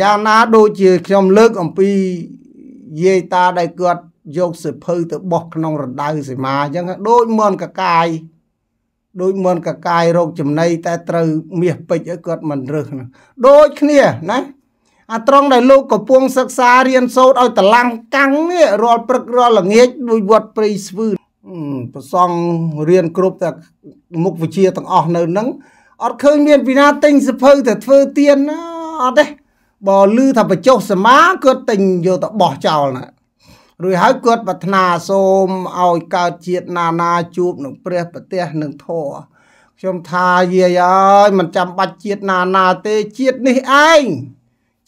យ៉ាងណាដូចជាខ្ញុំលើកអំពីយាយតាដែលគាត់យកសិភៅទៅបោះក្នុងរដៅសីមាអញ្ចឹងដូចមនកកាយដូចមនកកាយរោគចំណីតែត្រូវមាសពេជ្រឲ្យគាត់មិនរើសដូចគ្នាណាអាត្រង់ដែលលោកកំពុងសិក្សារៀនសូត្រឲ្យតឡាំងកាំងនេះរាល់ព្រឹករាល់ល្ងាចដូចវត្តព្រៃស្វឺប្រសងរៀនគ្រប់តែមុខវិជ្ជាទាំងអស់នៅនឹងអត់ឃើញមានពីណាទិញសិភៅទៅធ្វើទៀនអត់ទេបើលឺថាបញ្ចុះសមាគាត់ទិញយកទៅបោះចោលណារួចហើយគាត់ប្រាថ្នាសូមឲ្យកើតជាតិណានាជួបនឹងព្រះប្រទេសនឹងធរខ្ញុំថាយាយអើយ មិនចាំបាច់ជាតិណានាទេជាតិនេះឯង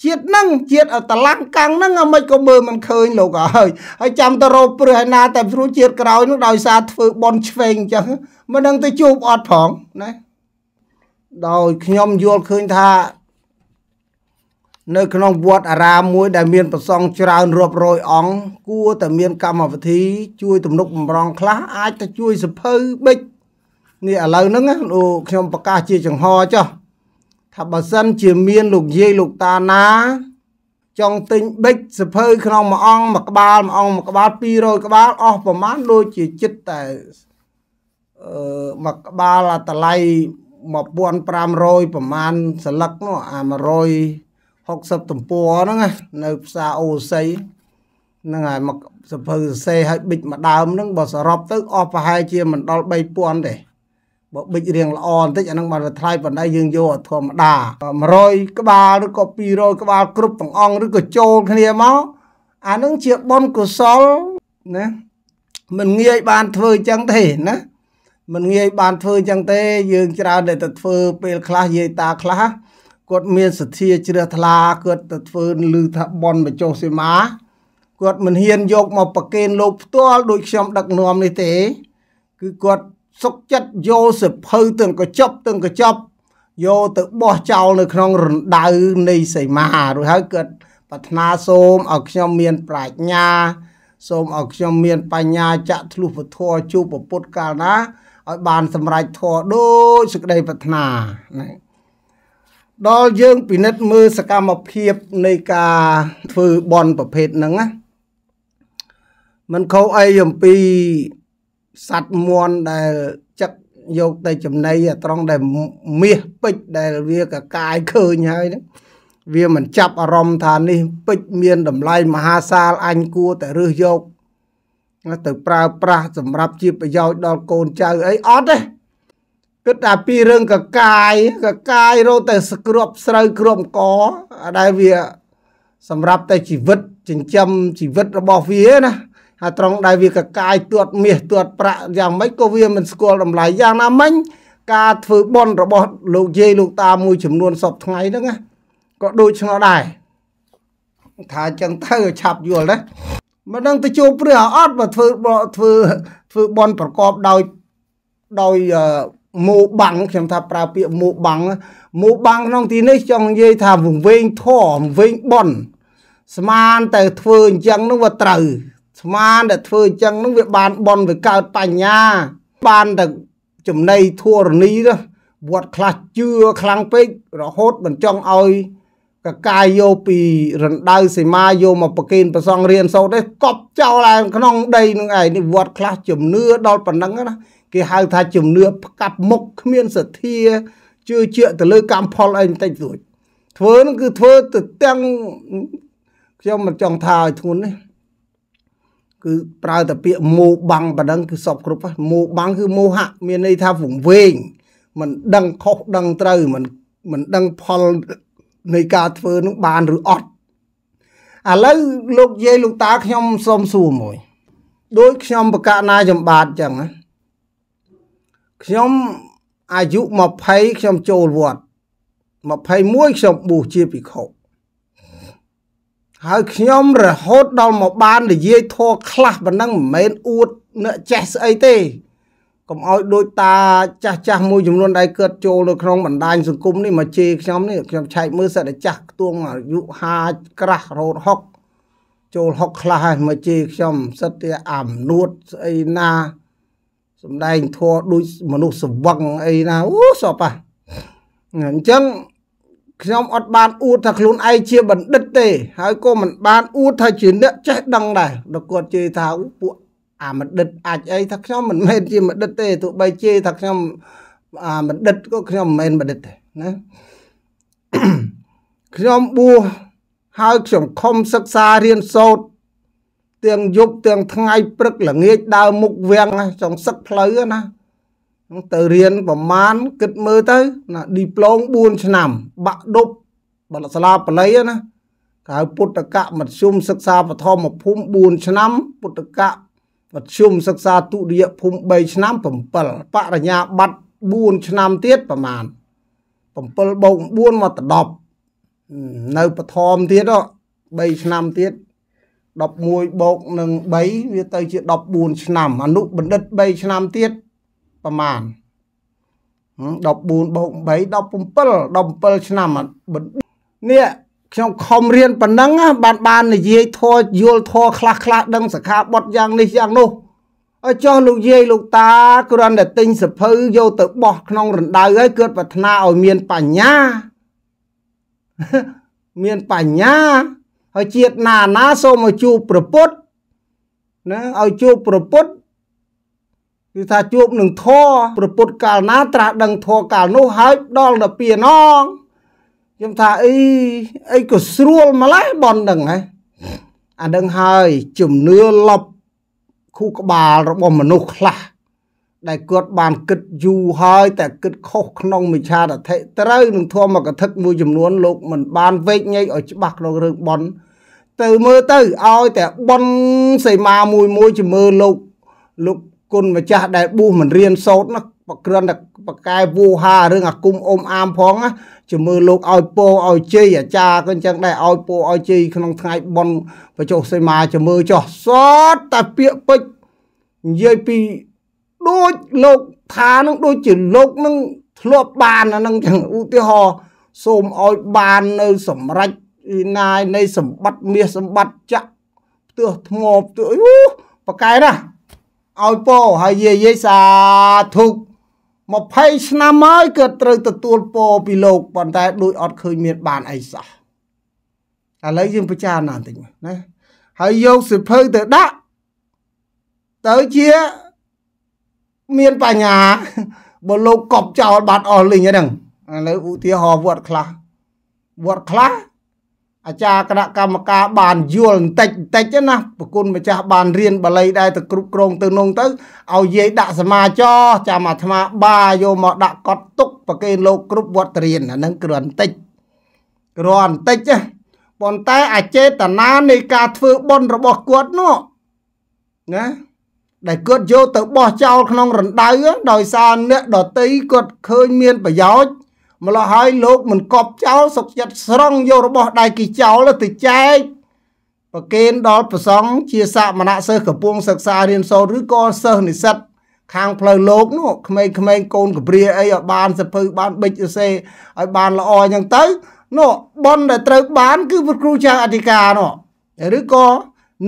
ជាតិនឹងជាតិតឡាំងកាំងនឹងអាមិនក៏មើលមិនឃើញលោកអើយហើយចាំទៅរោព្រឹសឯណា តែព្រោះជាតិក្រោយនោះដោយសារធ្វើបនឆ្វេងអញ្ចឹងមិននឹងទៅជួបអត់ផងណាដោយខ្ញុំយល់ឃើញថានៅក្នុងវត្តអារាមមួយដែលមានប្រសង់ច្រើនរាប់រយអង្គគួរតែមានកម្មវិធី ជួយទំនុកបំរុងខ្លះអាចទៅជួយសភៅបិចនេះឥឡូវហ្នឹងអូខ្ញុំប្រកាសជាចង្ហរចុះថាបើសិនជាមាន លោកយាយលោកតាណា ចង់ទិញបិចសភៅក្នុងមួយអង្គមួយក្បាលមួយអង្គមួយក្បាល200ក្បាលអស់ប្រមាណដូចជាចិត្តតែអឺមួយក្បាលតម្លៃ1500ប្រមាណសន្លឹកនោះអា100 60ទំព័រហ្នឹងនៅផ្សារអូស័យហ្នឹងហើយមកសភៅសរសេរឲ្យប៊ិចម្ដើមហ្នឹងបើសរុបទៅអស់ប្រហែលជាមិនដល់3000ទេបើប៊ិចរៀងល្អបន្តិចអាហ្នឹងបានវាថ្លៃប៉ុន្តែយើងយកធម្មតា100ក្បាលឬក៏200ក្បាលគ្រប់ទាំងអង្គឬក៏ចូលគ្នាមកអាហ្នឹងជាបុណ្យកុសលណាមិនងាយ បានធ្វើអញ្ចឹងទេណាមិនងាយបានធ្វើអញ្ចឹងទេ យើងច្រើនតែទៅធ្វើពេលខ្លះយាយតាខ្លះគាត់មានសទ្ធាជ្រះថ្លាគាត់ទៅធ្វើលឺថាប៉ុនបញ្ចុះសីមាគាត់មិនហ៊ានយកមកប្រគេនលោកផ្ទាល់ដូចខ្ញុំដឹកនាំនេះទេគឺគាត់សុកចិត្តយកសភៅទាំងកញ្ចប់ទាំងកញ្ចប់យកទៅបោះចោលនៅក្នុងរណ្ដៅនៃសីមារួចហើយគាត់ប្រាថ្នាសូមឲ្យខ្ញុំមានប្រាជ្ញា សូមឲ្យខ្ញុំមានបញ្ញាចាក់ធ្លុះពធជួបពុទ្ធកាលណាឲ្យបានសម្រេចធម៌ដោយសេចក្តីប្រាថ្នាណាដល់យើងពិនិត្យមើលសកម្មភាពនៃការធ្វើបនប្រភេទហ្នឹងណាมันខុសអីអំពីសัตว์មន់ដែលចឹកយកទៅចំណីត្រង់ដែលមាសពេជ្រដែលវាកកាយឃើញហើយហ្នឹងវាមិនចាប់អារម្មណ៍ថានេះពេជ្រមានតម្លៃមហាសាលអញគួរតែរើសយកទៅ ប្រើប្រាស់សម្រាប់ជា ប្រយោជន៍ដល់កូនចៅអីអត់ទេគិតតែពីរឿងកកាយកកាយរត់ទៅស្គ្របស្រូវគ្របកដែលវា សម្រាប់តែជីវិតចិញ្ចឹមជីវិតរបស់វាណាហើយត្រង់ដែលវាកកាយទាត់មាសទាត់ប្រាក់យ៉ាងម៉េចក៏វាមិនស្គាល់តម្លៃយ៉ាងណាមិញការធ្វើបន់របស់ លោកយាយលោក តាមួយចំនួនសពថ្ងៃហ្នឹងណាក៏ដូចឆ្ងល់ដែរថាអញ្ចឹងទៅឆាប់យល់ណាមិនដឹង ទៅជួបព្រះអត់បើធ្វើធ្វើធ្វើបន់ប្រកបដោយដោយមូបាំងខ្ញុំថាប្រើពាក្យមូបាំងមូបាំងក្នុងទីនេះចង់និយាយថាវង្វេងធေါ်វង្វេងបនស្មានទៅធ្វើអញ្ចឹងនោះវាត្រូវ ស្មានតែធ្វើអញ្ចឹងនោះវាបានបនវាកើតបញ្ញា បានតែចំណៃធរណីទៅវត្តខ្លះជឿខ្លាំងពេករហូតមិនចង់ឲ្យ កកាយយកពីរណ្ដៅសីមាយកមកប្រគេនប្រសងរៀនសូត្រទេកប់ចោលឡើងក្នុងដីនឹងឯងនេះវត្តខ្លះជំនឿដល់ប៉ុណ្ណឹងណាគេហៅថាជំនឿផ្កាប់មុខគ្មានសទ្ធាជឿជាក់ទៅលើកម្មផលអីបន្តិចតួចធ្វើនឹងគឺធ្វើទៅទាំងខ្ញុំមិនចង់ថាឲ្យធ្ងន់ទេគឺប្រើតែពាក្យមោបាំងប៉ណ្ដឹងគឺសពគ្រប់ហ្នឹងមោបាំងគឺមោហៈមានន័យថាវង្វេងមិនដឹងខុសដឹងត្រូវមិនមិនដឹងផលនៃការធ្វើនឹងបានឬអត់ឥឡូវលោកយាយលោកតាខ្ញុំសូមសួរមួយដូចខ្ញុំបកណាចំបាទចឹងណាខ្ញុំអាយុ20ខ្ញុំចូលវត្ត21ខ្ញុំបួសជាភិក្ខុ ហើយខ្ញុំរហូតដល់មកបាននិយាយធម៌ខ្លះប៉ុណ្ណឹងមិនមែនអួតអ្នកចេះស្អីទេកុំឲ្យដូចតាចាស់ចាស់មួយចំនួនដែលកើតចូលនៅក្នុងបណ្ដាញសង្គមនេះមកជេរខ្ញុំនេះខ្ញុំឆែកមើលសិតតែចាស់ខ្ទួងអាយុ50ក្រាស់រហូត60ចូល60ខ្លះហើយមកជេរខ្ញុំសិតតែអាមនុស្សស្អីណាសំដែងធัวដូចមនុស្សស្វឹងអីណាអូសបះអញ្ចឹងខ្ញុំអត់បានអួតថាខ្លួនឯងជាបណ្ឌិត ទេ ហើយក៏មិនបានអួតថាជាអ្នកចេះដឹងដែរដល់គាត់ជេរថាពួកអាបណ្ឌិតអាចអីថាខ្ញុំមិនមែនជាបណ្ឌិតទេទោះបីជេរថាខ្ញុំអាបណ្ឌិតក៏ខ្ញុំមិនមែនបណ្ឌិតទេណាខ្ញុំបួសហើយខ្ញុំខំសិក្សារៀនសូត្រទាំងយប់ទាំងថ្ងៃព្រឹកល្ងាចដើរមុខវាំងចង់សឹកផ្លូវណាទៅរៀនប្រមាណគិតមើលទៅណាឌីប្លូម4ឆ្នាំ បាក់ដប់បាត់សាលាបល័យណាក្រៅពុទ្ធកៈមធ្យមសិក្សាបឋមភូមិ4ឆ្នាំ ពុទ្ធកៈមធ្យមសិក្សាទុតិយភូមិ3ឆ្នាំ7បរិញ្ញាបត្រ4ឆ្នាំទៀតប្រមាណ7បូក4មកដល់10នៅបឋមទៀត3ឆ្នាំទៀត11បូកនឹង3វាទៅ ជា14ឆ្នាំអនុបណ្ឌិត3ឆ្នាំទៀតប្រមាណ14បូក3 17 17ឆ្នាំនេះខ្ញុំខំរៀនប៉ុណ្ណឹងបានបាននិយាយធေါ်យល់ធေါ်ខ្លះខ្លះដឹងសខាបត់យ៉ាង នេះយ៉ាងនោះអើចុះលោកយាយលោកតាគ្រាន់តែទិញសភៅយកទៅបោះក្នុងរណ្ដៅហើយគាត់ប្រាថ្នាឲ្យមានបញ្ញាមានបញ្ញាហើយជាតិណាណាសូមឲ្យជួបប្រពុតណាឲ្យជួបប្រពុតគឺថាជួបនឹងធរប្រពុតកាលណាត្រាស់ដឹងធរកាលនោះហើយដល់ទៅពីណងខ្ញុំថាអីអីក៏ស្រួលម្ល៉េះបនដឹងហ៎អានឹងហើយជំនឿលប់ខួរក្បាលរបស់មនុស្សខ្លះដែលគាត់បាន គិតយូរហើយ តែគិតខុសក្នុងមិឆាតថិត្រូវនឹងធម៌មកកថាមួយចំនួនលោកមិនបានវេកញែកឲ្យច្បាស់ក្នុងរឿងប៉ុនទៅមើលទៅឲ្យតែប៉ុនសីមាមួយមួយជាមើលលោកលោកគុណម្ចាស់ដែលប៊ូសមិនរៀនសូត្រណាប្រក្រនតែប្រកែវូហារឿងអាគុំអ៊ំអាម ផងណាជាមើលលោកឲ្យពោឲ្យជ័យអាចារ្យក៏អញ្ចឹងដែរឲ្យពោឲ្យជ័យក្នុងថ្ងៃប៉ុនបញ្ចុះសីមាជាមើលចោះសតតែពាក្យពេចនិយាយពីដូចលោកថានឹងដូចជាលោកនឹងធ្លាប់បានអានឹងចឹងឧទាហរណ៍សូមឲ្យបាននៅសម្រាប់ណាយនៃ សម្បត្តិមាសសម្បត្តិចាក់ផ្ទះថ្មផ្ទះអីប៉កែណាឲ្យពោហើយយាយយាយសាធុក20ឆ្នាំហើយក៏ត្រូវទទួលពោពីលោកប៉ុន្តែដូចអត់ឃើញមាន បានអីសោះឥឡូវយើងពិចារណាបន្តិចណាហើយយកសិភៅទៅដាក់ទៅជាមានបញ្ញាបើលោកកប់ចោលបាត់អស់លីងហ្នឹងឥឡូវឧទាហរណ៍វត្តខ្លះវត្តខ្លះអាចារ្យគណៈកម្មការបានយល់បន្តិចបន្តិចណាប្រគុណម្ចាស់បានរៀនបាលីដែរទៅគ្រប់គ្រងទៅនងទៅឲ្យយាយដាក់សមាចរចាំអាត្មា បាយកមកដាក់កត់ទុកប្រគេនលោកគ្រប់វត្តរៀនអានឹងគ្រាន់តិចគ្រាន់តិចណាប៉ុន្តែអាចេតនានៃការធ្វើបុណ្យរបស់គាត់នោះណាដែលគាត់យកទៅបោះចោលក្នុងរណ្ដៅដោយសារអ្នកដតីគាត់ឃើញមានប្រយោជន៍ម្លោះហើយលោកមិនកប់ចោលសុកចិត្តស្រង់យករបស់ដៃគេចោលទៅចែកប្រគេនដល់ប្រសង់ជាសាមណៈសិស្សកំពុងសិក្សារៀនសូត្រឬក៏សិស្សនិស្សិត ខាងផ្លូវលោកនោះក្មេងៗកូនកាព្រាអីឲ្យបានសភៅបានបិចអសេឲ្យបានល្អអញ្ចឹងទៅនោះប៉ុនដែលត្រូវបានគឺព្រះគ្រូចៅអធិការនោះឬក៏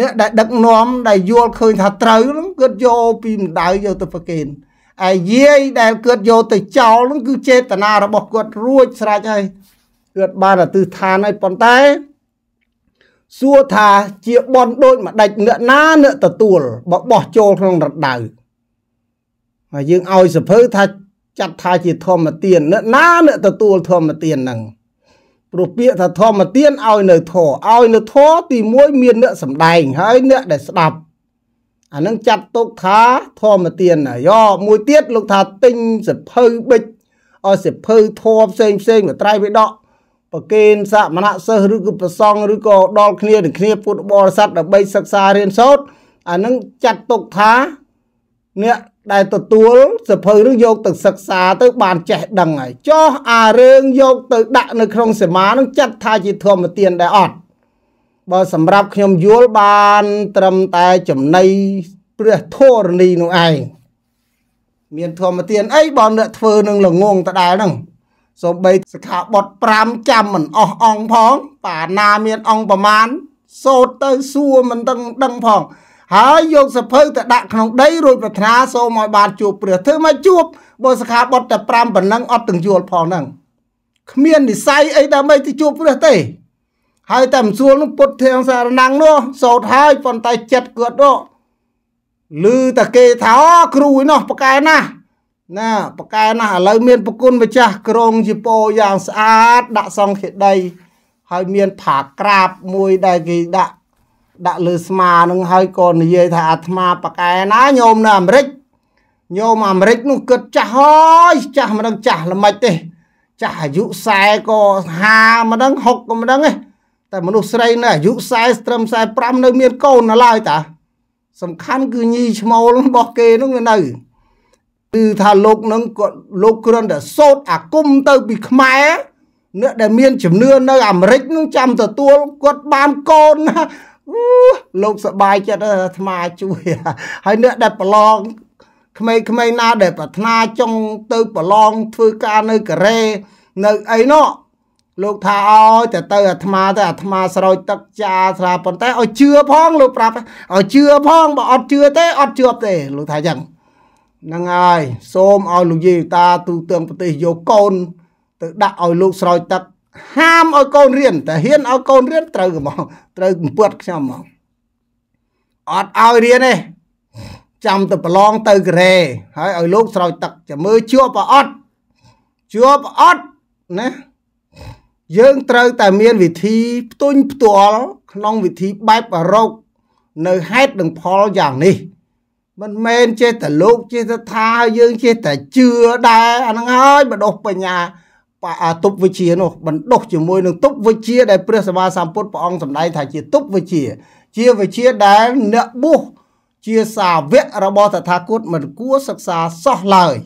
អ្នកដែលដឹកនាំដែលយល់ឃើញថាត្រូវនឹងគាត់យកពីម្ដាយយកទៅប្រគេនឯយាយដែលគាត់យកទៅចោលនោះគឺចេតនារបស់គាត់រួច ស្រេចហើយគាត់បានអតិថានហើយប៉ុន្តែសួរថាជាបនដូចម្ដេចអ្នកណាអ្នកទទួលបបោះចូលក្នុងរដៅហើយយើងឲ្យសភើថាចាត់ថាជាធម្មទានអ្នកណាអ្នកទទួលធម្មទានហ្នឹងព្រោះពាក្យថាធម្មទានឲ្យនៅធរឲ្យនៅធរទី1មានអ្នកសំដែងហើយអ្នកដែលស្ដាប់អានឹងចាត់ទុកថាធម្មទានយោមួយទៀតលោកថាទិញសិភៅបិចឲ្យសិភៅធម៌ផ្សេងផ្សេងមកត្រៃវិដកប្រគេនសមណៈសិស្សឬក៏ប្រសង់ឬក៏ដល់គ្នានឹងគ្នាពុទ្ធបរិស័ទដើម្បីសិក្សារៀនសូត្រអានឹងចាត់ទុកថាអ្នកដែលទទួលសិភៅនឹងយកទៅសិក្សាទៅ បានចេះដឹងហើយចោះអារឿងយកទៅដាក់នៅក្នុងសមានឹងចាត់ថាជាធម្មទានដែរអត់បើសម្រាប់ខ្ញុំយល់បានត្រឹមតែចំណៃព្រះធរណីនោះឯងមានធម្មទានអីបងអ្នកធ្វើនឹងល្ងងដដែលហ្នឹងសូម្បីសិក្ខាបទ5ចាំមិនអស់អង្គផងបាណាមានអង្គប្រមាណសូត្រទៅសួរមិនដឹងដឹងផងហើយយកសភៅទៅដាក់ក្នុងដីរួចប្រាថ្នាសូមឲ្យបានជួបព្រះធ្វើមកជួបបើសិក្ខាបទតែ5ប៉ុណ្ណឹងអត់ទាំងយល់ផងហ្នឹងគ្មាននិស័យអីដើម្បីទៅជួបព្រះទេហើយតែមិនសួរនោះពុទ្ធធាងសារណងនោះសោតហើយប៉ុន្តែចិត្តគាត់នោះឮតែគេថាគ្រូឯនោះប្រកែណាស់ណាប្រកែណាស់ឥឡូវមានប្រគុណម្ចាស់ក្រងជាពោយ៉ាងស្អាតដាក់សង្ឃេតីហើយមានផាក្រាបមួយដែលគេដាក់ដាក់លើស្មានឹងហើយក៏និយាយថាអាត្មាប្រកែណាញោមនៅអាមេរិកញោមអាមេរិកនោះគិតចាស់ហើយ ចាស់មិនដឹងចាស់ល្មិចទេ ចាស់អាយុ40ក៏50មិនដឹង60ក៏មិនដឹងទេតែមនុស្សស្រីនៅអាយុ40ត្រឹម45នៅមានកូននៅឡើយតា សំខាន់គឺញីឈ្មោលរបស់គេនឹងវានៅគឺថាលោកនឹងគាត់លោកគ្រាន់តែសោតអាគមទៅពីខ្មែរអ្នកដែលមានជំនឿនៅអាមេរិកនឹងចាំទទួលគាត់បានកូនណាលោកសបាយចិត្តអាត្មាជួយហើយអ្នកដែលប្រឡងក្មេងៗណាដែលប្រាថ្នាចង់ទៅប្រឡងធ្វើការនៅកូរ៉េនៅអីនោះលោកថាអោយតែទៅអាត្មាទៅអាត្មាស្រោចទឹកចាស្រាប៉ុន្តែឲ្យជឿផងលោកប្រាប់ឲ្យជឿផងបើអត់ជឿទេអត់ជាប់ទេលោកថាយ៉ាងហ្នឹងហើយសូមឲ្យលោកយាយតាទូទាំងប្រទេសយកកូន ទៅដាក់ឲ្យលោកស្រោចទឹក ហាមឲ្យកូនរៀនតែហ៊ានឲ្យកូនរៀនត្រូវហ្មងត្រូវបំពាត់ខ្ញុំហ្មងអត់ឲ្យរៀនទេចាំទៅប្រឡងទៅកូរ៉េហើយឲ្យលោកស្រោចទឹកចាំមើលជាប់អត់ជាប់អត់ណាយើងត្រូវតែមានវិធីផ្ទុញផ្ទាល់ក្នុងវិធីបែបអរោគនៅហេតុនិងផលយ៉ាងនេះមិនមែនចេះតែលោកចេះតែថាយើងចេះតែជឿដែរអាហ្នឹងហើយបដោះបញ្ញាទុបវិជានោះបណ្ដោះជាមួយនឹងទុបវិជាដែលព្រះសម្មាសម្ពុទ្ធព្រះអង្គសម្ដែងថាជាទុបវិជា ជាវិជាដែលអ្នកបុស្សជាសាវករបស់តថាគតមិនគួរសិក្សាសោះឡើយ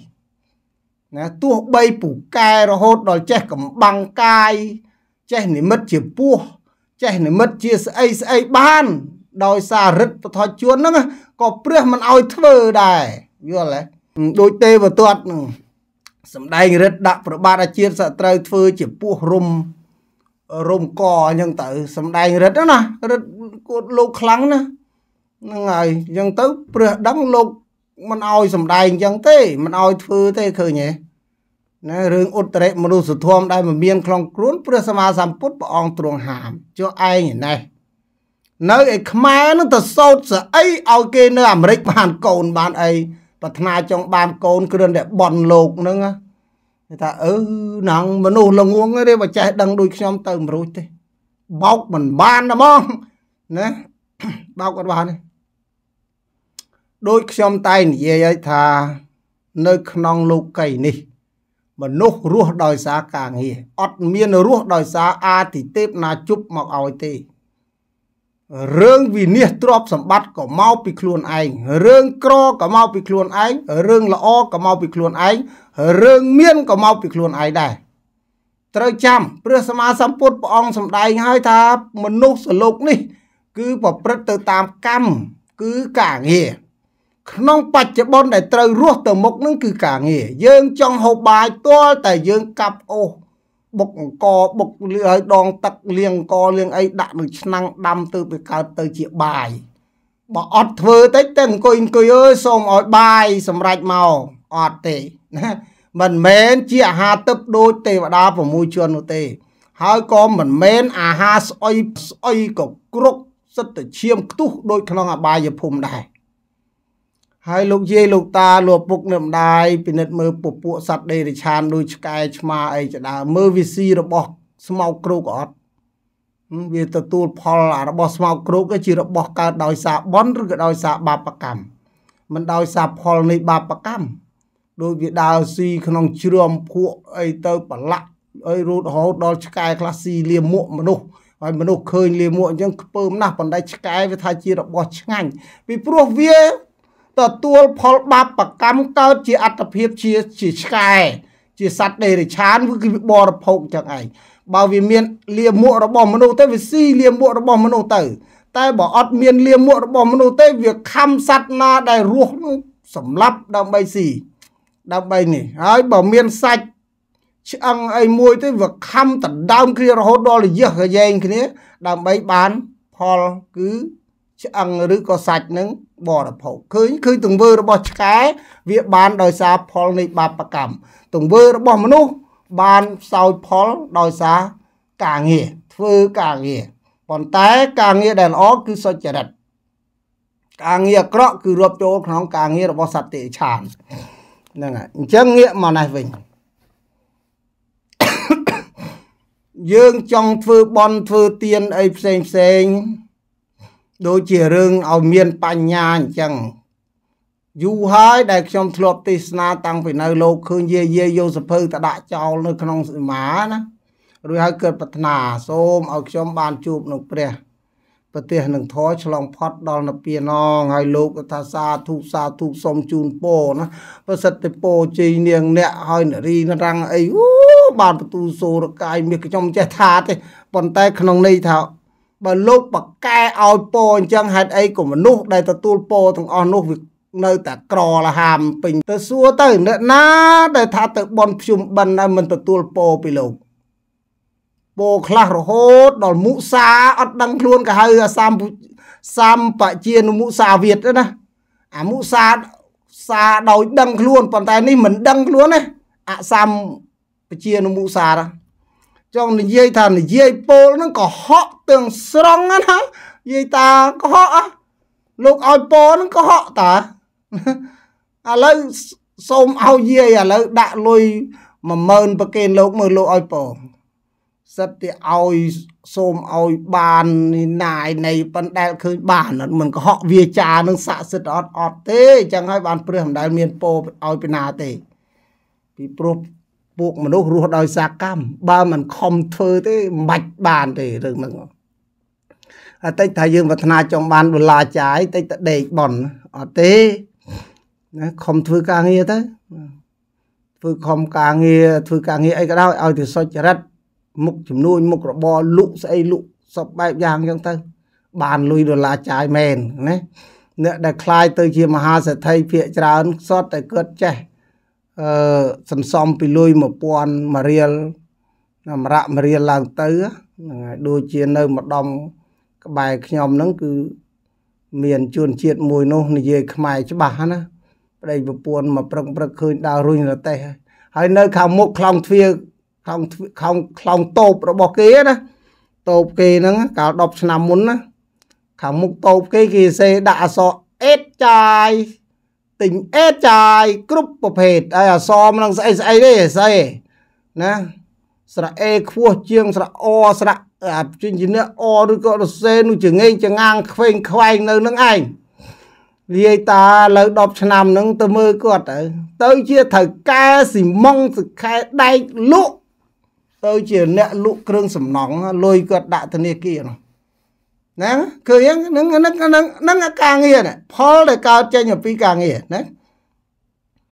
ណាទោះបីពូកែរហូតដល់ចេះកំបាំងកាយ ចេះនិមិត្តជាពោះចេះនិមិត្តជាស្អីស្អីបាន ដោយសាររិទ្ធពធជួនហ្នឹងក៏ព្រះមិនអោយធ្វើដែរយល់ទេដូចទេវទត្តហ្នឹងសម្ដែងរិទ្ធដាក់ប្របាទអាចារ្យសត្រូវធ្វើជាពោះរុំរុំកអញ្ចឹងទៅ សម្ដែងរិទ្ធណារិទ្ធគាត់លោកខ្លាំងណាហ្នឹងហើយអញ្ចឹងទៅព្រះដឹងលោកមិនអោយសំដែងអញ្ចឹងទេមិនអោយធ្វើទេឃើញទេណារឿងឧត្តរមនុស្សធម៌ដែលមិនមានក្នុងខ្លួនព្រះសម្មាសម្ពុទ្ធព្រះអង្គទ្រង់ហាមចុះឯងឯណេះនៅឯខ្មែរនឹងទៅសោតស្អីឲ្យគេនៅអាមេរិកបានកូនបានអីប្រាថ្នាចង់បានកូនគ្រាន់តែបនលោកហ្នឹងគេថាអឺណងមនុស្សល្ងងទេបើចេះដឹងដូចខ្ញុំទៅមិនរួចទេបោកមិនបានហ្មងណាបោកអត់បានទេដូចខ្ញុំតែនិយាយឲ្យថា នៅក្នុងលោកីនេះមនុស្សរស់ដោយសារការងារអត់មានរស់ដោយសារអាទិទេពណាជប់មកឲ្យទេរឿងវិនិច្ឆ័យទ្រព្យសម្បត្តិក៏មកពីខ្លួនឯងរឿងក្រក៏មកពីខ្លួនឯងរឿងល្អក៏មកពីខ្លួនឯងរឿងមានក៏មកពីខ្លួនឯងដែរត្រូវចាំព្រះសម្មាសម្ពុទ្ធព្រះអង្គសម្ដែងឲ្យថា មនុស្សសលោកនេះ គឺប្រព្រឹត្តទៅតាមកម្មគឺការងារក្នុងបច្ចុប្បន្នដែលត្រូវរស់ទៅមុខនឹងគឺការងារយើងចង់ហូបបាយទាល់តែយើងកាប់អូសបុកអង្គបុកលឺឲ្យដងទឹកលាងអង្គលាងអីដាក់ក្នុងឆ្នាំងដាំទៅវាកើតទៅជាបាយបើអត់ធ្វើតិចតែអង្គុយអង្គុយអើយសូមឲ្យបាយសម្រេចមកអត់ទេណាមិនមែនជាអាហារទឹកដូចទេវតា6ជាន់នោះទេ ហើយក៏មិនមែនអាហារស្អុយស្អុយក៏គ្រុកសិតតែឈាមខ្ទុះដូចក្នុងអបាយភូមិដែរហើយលោកយាយលោកតាលោកពុកអ្នកម្ដាយពិនិត្យមើលពពួកសត្វដេរិឆានដូចឆ្កែឆ្មាអីចដើមើលវាស៊ីរបស់ស្មោកគ្រោកអត់វាទទួលផលរបស់ស្មោកគ្រោកជារបស់កើតដោយសារបនឬក៏ដោយសារបាបកម្មមិនដោយសារផលនៃបាបកម្មដូចវាដើរស៊ីក្នុងជ្រំភក់អីទៅប្រឡាក់អីរត់រហូតដល់ឆ្កែខ្លះស៊ីលាមួកមនុស្សហើយមនុស្សឃើញលាមួកអញ្ចឹងខ្ពើមណាស់បណ្ដៃឆ្កែវាថាជារបស់ឆ្ងាញ់ពីព្រោះវាទទួលផលបាបប្រកម្មកើតជាអត្តភាពជាជាឆ្កែជាសត្វដេរិឆានគឺបរិភោគចឹងឯងបើវាមានលាមករបស់មនុស្សទៅវាស៊ីលាមករបស់មនុស្សទៅ តែបើអត់មានលាមករបស់មនុស្សទេ វាខំសត្វណាដែលរស់នោះសម្លាប់ដើម្បីស៊ីដើម្បីនេះហើយបើមានសាច់ឆ្អឹងអីមួយទៅវាខំដណ្ដើមគ្នារហូតដល់រយះរយែងគ្នាដើម្បីបានផលគឺឆ្អឹងឬក៏សាច់នឹងបរិភោគឃើញគឺទង្វើរបស់ឆ្កែវាបានដោយសារផលនៃបាបកម្មទង្វើរបស់មនុស្សបានផ្សោយផលដោយសារការងារធ្វើការងារប៉ុន្តែការងារដែលល្អគឺសុចរិត ការងារអាក្រក់គឺរាប់ចូលក្នុងការងាររបស់សត្វទេឆានហ្នឹងហើយអញ្ចឹងងាកមកនេះវិញយើងចង់ធ្វើបន់ធ្វើទៀនអីផ្សេងផ្សេងដូចជារឿងឲ្យមានបញ្ញាអញ្ចឹងយូរហើយដែលខ្ញុំធ្លាប់ទេសនាតាំងពីនៅលោកឃើញយាយាយកសភៅទៅដាក់ចោល នៅក្នុងសីមាណារួចហើយកើតប្រាថ្នាសូមឲ្យខ្ញុំបានជួបនឹងព្រះប្រទេសនឹងធរឆ្លងផុតដល់នពៀណងហើយលោកថាសាធុសាធុសូមជូនពរណាប្រសិទ្ធពរជ័យនាងអ្នកហើយនារីរាំងអីអូបានបន្ទូសូរកាយមាសខ្ញុំចេះថា ទេប៉ុន្តែក្នុងន័យថាបើលោកបកកែឲ្យពោអញ្ចឹងហេតុអីក៏មនុស្សដែលទទួលពោទាំងអស់នោះវានៅតែក្រលហាមពេញទៅសួរទៅអ្នកណា ដែលថាទៅបនភ្ជុំបិណ្ឌហើយមិនទទួលពោពីលោកពោខ្លះរហូត ដល់មុសាអត់ដឹងខ្លួនក៏ហៅសំសម្បជានុមុសាវិតណាអាមុសាសាដោយដឹង ខ្លួនប៉ុន្តែនេះមិនដឹងខ្លួនណាអសម្បជានុមុសាណាចង់និយាយថានិយាយពលហ្នឹងក៏ហក់ទាំងស្រង់ណានិយាយតាក៏ហក់លោកឲ្យពលហ្នឹងក៏ហក់តាឥឡូវសូមឲ្យយាយឥឡូវដាក់លុយ10000ប្រគេនលោកមើលលោកឲ្យពលសិតតែឲ្យសូមឲ្យបានណាយនៃប៉ុន្តែឃើញបានអត់មិនកុហកវាចានឹងស័ក្តិសិទ្ធអត់អត់ទេចឹងហើយបានព្រះម្ដាយមានពោឲ្យពីណាទេពីព្រោះពួកមនុស្សរស់ដោយសាកម្មបើមិនខំធ្វើទេមិនបាច់បានទេរឿងហ្នឹងអតិថាយើងប្រាថ្នាចង់បានដុល្លារចាយតិចតដេកប៉ុនអត់ទេណាខំធ្វើការងារទៅធ្វើខំការងារធ្វើការងារអីក៏ដោយឲ្យទៅសុចរិតមុខចំនួនមុខរបរលក់ស្អីលក់សពបែបយ៉ាងអញ្ចឹងទៅបានលុយដុល្លារចាយមែនណាអ្នកដែលคลายទៅ ជាមហាសេដ្ឋីភាកច្រើនសតតែគាត់ចេះអឺសន្សំពីលុយ1000មួយរៀលតម្រាក់មួយរៀលឡើងទៅហ្នឹងហើយដូចជានៅម្ដំក្បែរខ្ញុំហ្នឹងគឺមានជួនជាតិមួយនោះនិយាយខ្មែរច្បាស់ណាប្តីប្រពន្ធមកព្រឹកព្រឹកឃើញដើររុញរទេះហើយនៅខាងមុខខ្លងទ្វារខ្លងខ្លងខ្លងតូបរបស់គេណាតូបគេហ្នឹងកាល10ឆ្នាំមុនណាខាងមុខតូបគេគេសេដាក់អសអេតចាយទិញអេតចាយគ្រប់ប្រភេទហើយអសមនឹងស្អីស្អីទេស្អីណាស្រៈអេខ្ពស់ជាង ស្រៈអស្រៈអាជាជាអ្នកអឬក៏រសេនោះជាងេងចងាងខ្វែងខ្វែងនៅនឹងឯងលាយតាលើ10ឆ្នាំហ្នឹងទៅមើលគាត់ទៅទៅជាត្រូវកែស៊ីម៉ងសខែដែកលក់ទៅជា អ្នកលក់គ្រឿងសំណង់លុយគាត់ដាក់ធនាគារនោះហ្នឹងឃើញហ្នឹងហ្នឹងហ្នឹងអាការងារផលដែលកើតចេញអំពីការងារណា